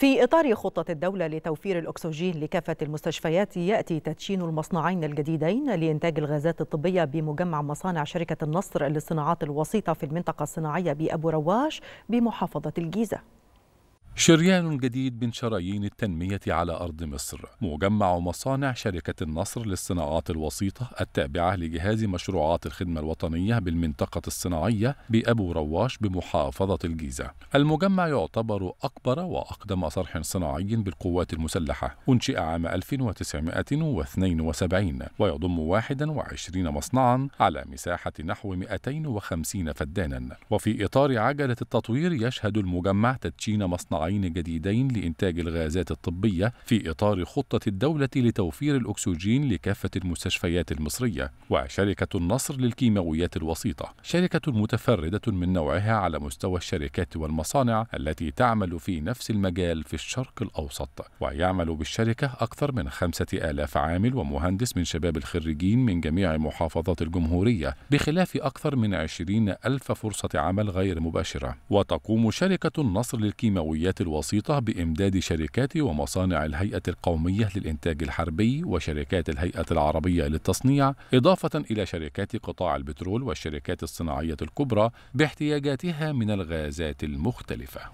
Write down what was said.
في إطار خطة الدولة لتوفير الأكسجين لكافة المستشفيات يأتي تدشين المصنعين الجديدين لإنتاج الغازات الطبية بمجمع مصانع شركة النصر للصناعات الوسيطة في المنطقة الصناعية بأبو رواش بمحافظة الجيزة شريان جديد من شرايين التنمية على أرض مصر مجمع مصانع شركة النصر للصناعات الوسيطة التابعة لجهاز مشروعات الخدمة الوطنية بالمنطقة الصناعية بأبو رواش بمحافظة الجيزة المجمع يعتبر أكبر وأقدم صرح صناعي بالقوات المسلحة أنشئ عام 1972 ويضم 21 مصنعا على مساحة نحو 250 فدانا وفي إطار عجلة التطوير يشهد المجمع تدشين مصنعي مصنعين جديدين لإنتاج الغازات الطبية في إطار خطة الدولة لتوفير الأكسجين لكافة المستشفيات المصرية وشركة النصر للكيماويات الوسيطة شركة متفردة من نوعها على مستوى الشركات والمصانع التي تعمل في نفس المجال في الشرق الأوسط ويعمل بالشركة أكثر من خمسة آلاف عامل ومهندس من شباب الخريجين من جميع محافظات الجمهورية بخلاف أكثر من عشرين ألف فرصة عمل غير مباشرة وتقوم شركة النصر للكيماويات الوسيطة بإمداد شركات ومصانع الهيئة القومية للإنتاج الحربي وشركات الهيئة العربية للتصنيع إضافة إلى شركات قطاع البترول والشركات الصناعية الكبرى باحتياجاتها من الغازات المختلفة